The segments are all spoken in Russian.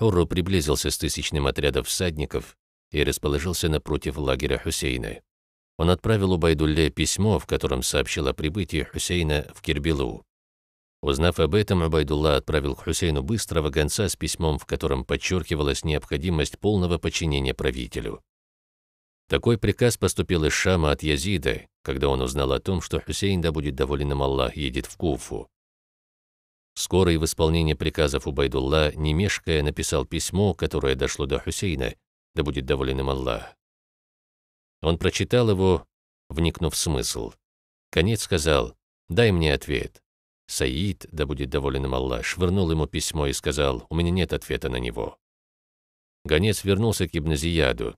Уру приблизился с тысячным отрядом всадников и расположился напротив лагеря Хусейна. Он отправил Убайдулле письмо, в котором сообщил о прибытии Хусейна в Кирбилу. Узнав об этом, Убайдулла отправил к Хусейну быстрого гонца с письмом, в котором подчеркивалась необходимость полного подчинения правителю. Такой приказ поступил из Шама от Язида, когда он узнал о том, что Хусейн, да будет доволен им Аллах, едет в Куфу. Скоро и в исполнение приказов Убайдулла, не мешкая, написал письмо, которое дошло до Хусейна, да будет доволен им Аллах. Он прочитал его, вникнув в смысл. Конец сказал «Дай мне ответ». Саид, да будет доволен им Аллах, швырнул ему письмо и сказал «У меня нет ответа на него». Гонец вернулся к Ибн Зияду.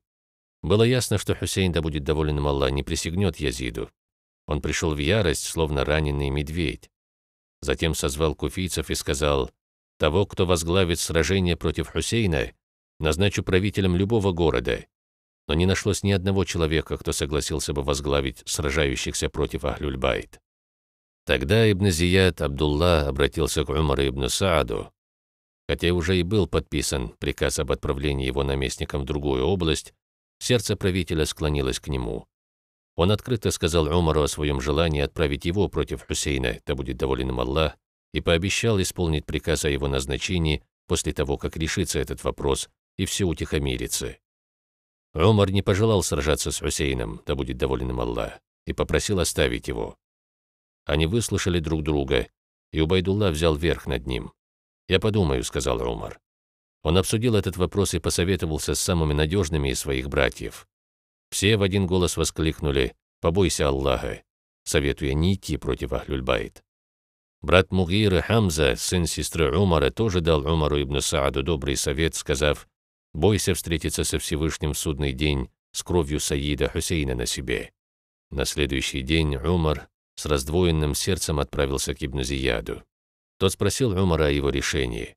Было ясно, что Хусейн, да будет доволен им Аллах, не присягнет Язиду. Он пришел в ярость, словно раненый медведь. Затем созвал куфийцев и сказал, «Того, кто возглавит сражение против Хусейна, назначу правителем любого города». Но не нашлось ни одного человека, кто согласился бы возглавить сражающихся против Ахлюльбайт. Тогда Ибн Зияд Абдулла обратился к Умару Ибн Сааду, хотя уже и был подписан приказ об отправлении его наместником в другую область, сердце правителя склонилось к нему. Он открыто сказал Умару о своем желании отправить его против Хусейна, да будет доволен им Аллах, и пообещал исполнить приказ о его назначении после того, как решится этот вопрос, и все утихомирится. Умар не пожелал сражаться с Хусейном, да будет доволен им Аллах, и попросил оставить его. Они выслушали друг друга, и Убайдулла взял верх над ним. «Я подумаю», — сказал Умар. Он обсудил этот вопрос и посоветовался с самыми надежными из своих братьев. Все в один голос воскликнули «Побойся Аллаха», советуя не идти против Ахлюльбайт. Брат Мугиры Хамза, сын сестры Умара, тоже дал Умару ибн Сааду добрый совет, сказав «Бойся встретиться со Всевышним в судный день с кровью Саида Хусейна на себе». На следующий день Умар с раздвоенным сердцем отправился к Ибн Зияду. Тот спросил Умара о его решении.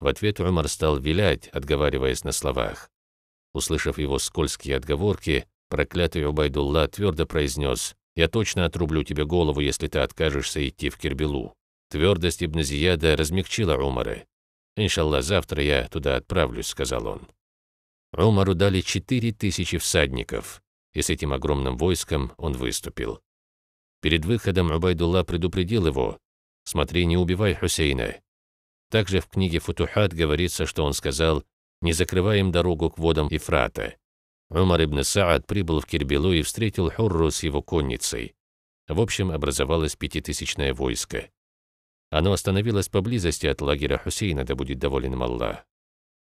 В ответ Умар стал вилять, отговариваясь на словах. Услышав его скользкие отговорки, Проклятый Убайдулла твердо произнес, «Я точно отрублю тебе голову, если ты откажешься идти в Кирбелу». Твердость Ибн Зияда размягчила Умара. «Иншалла, завтра я туда отправлюсь», — сказал он. Умару дали четыре тысячи всадников, и с этим огромным войском он выступил. Перед выходом Убайдулла предупредил его, «Смотри, не убивай Хусейна». Также в книге «Футухат» говорится, что он сказал, «Не закрывай им дорогу к водам Ифрата». Умар ибн Саад прибыл в Кирбилу и встретил Хурру с его конницей. В общем, образовалось пятитысячное войско. Оно остановилось поблизости от лагеря Хусейна, да будет доволен им Аллах.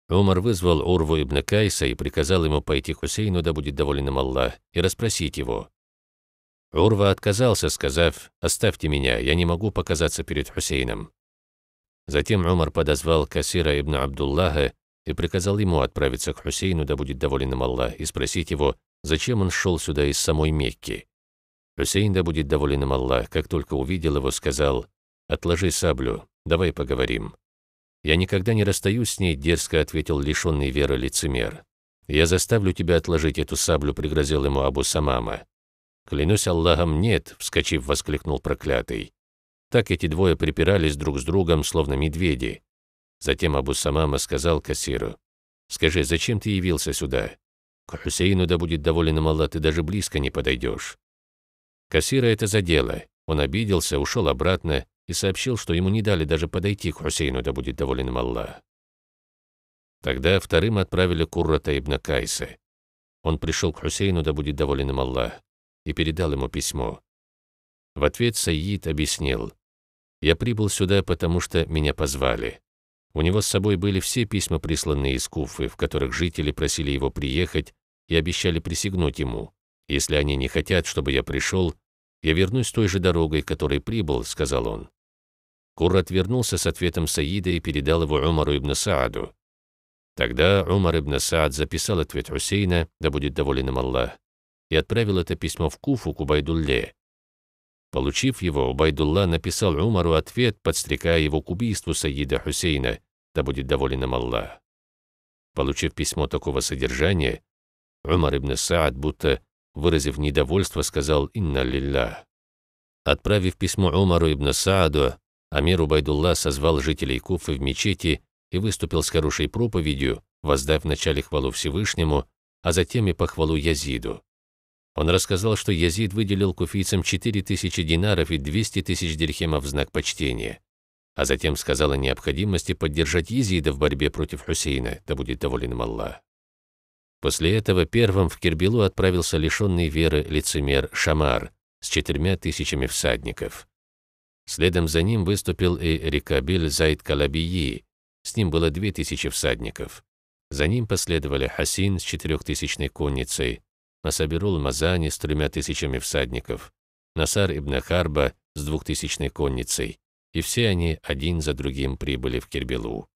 Умар вызвал Урву ибн Кайса и приказал ему пойти к Хусейну, да будет доволен им Аллах, и расспросить его. Урва отказался, сказав «Оставьте меня, я не могу показаться перед Хусейном». Затем Умар подозвал Касира ибн Абдуллаха и приказал ему отправиться к Хусейну, да будет доволен им Аллах, и спросить его, зачем он шел сюда из самой Мекки. Хусейн, да будет доволен им Аллах, как только увидел его, сказал, «Отложи саблю, давай поговорим». «Я никогда не расстаюсь с ней», — дерзко ответил лишенный веры лицемер. «Я заставлю тебя отложить эту саблю», — пригрозил ему Абу Самама. «Клянусь Аллахом, нет!» — вскочив, воскликнул проклятый. Так эти двое припирались друг с другом, словно медведи. Затем Абу Самама сказал кассиру, «Скажи, зачем ты явился сюда? К Хусейну да будет доволен мало, ты даже близко не подойдешь». Кассира это задело. Он обиделся, ушел обратно и сообщил, что ему не дали даже подойти к Хусейну да будет доволен Аллах. Тогда вторым отправили Куррата ибн Кайса. Он пришел к Хусейну, да будет доволен им Аллах, и передал ему письмо. В ответ Саид объяснил, «Я прибыл сюда, потому что меня позвали. У него с собой были все письма, присланные из Куфы, в которых жители просили его приехать и обещали присягнуть ему. «Если они не хотят, чтобы я пришел, я вернусь той же дорогой, которой прибыл», — сказал он. Кур отвернулся с ответом Саида и передал его Умару ибн Сааду. Тогда Умар ибн Саад записал ответ Хусейна, да будет доволен им Аллах, и отправил это письмо в Куфу к Убайдулле, Получив его, Байдулла написал Умару ответ, подстрекая его к убийству Саида Хусейна, да будет доволен им Аллах. Получив письмо такого содержания, Умар ибн Саад, будто выразив недовольство, сказал «Инна лилля». Отправив письмо Умару ибн Сааду, Амир Байдулла созвал жителей Куфы в мечети и выступил с хорошей проповедью, воздав вначале хвалу Всевышнему, а затем и похвалу Язиду. Он рассказал, что Язид выделил куфийцам 4000 динаров и 200 тысяч дирхемов в знак почтения, а затем сказал о необходимости поддержать Язида в борьбе против Хусейна, да будет доволен им Аллах. После этого первым в Кербелу отправился лишенный веры лицемер Шамар с четырьмя тысячами всадников. Следом за ним выступил и Рикабель Зайд Калабии, с ним было две тысячи всадников. За ним последовали Хасин с четырехтысячной конницей, на Сабирул Мазани с тремя тысячами всадников, Насар ибн Харба с двухтысячной конницей, и все они один за другим прибыли в Кирбелу.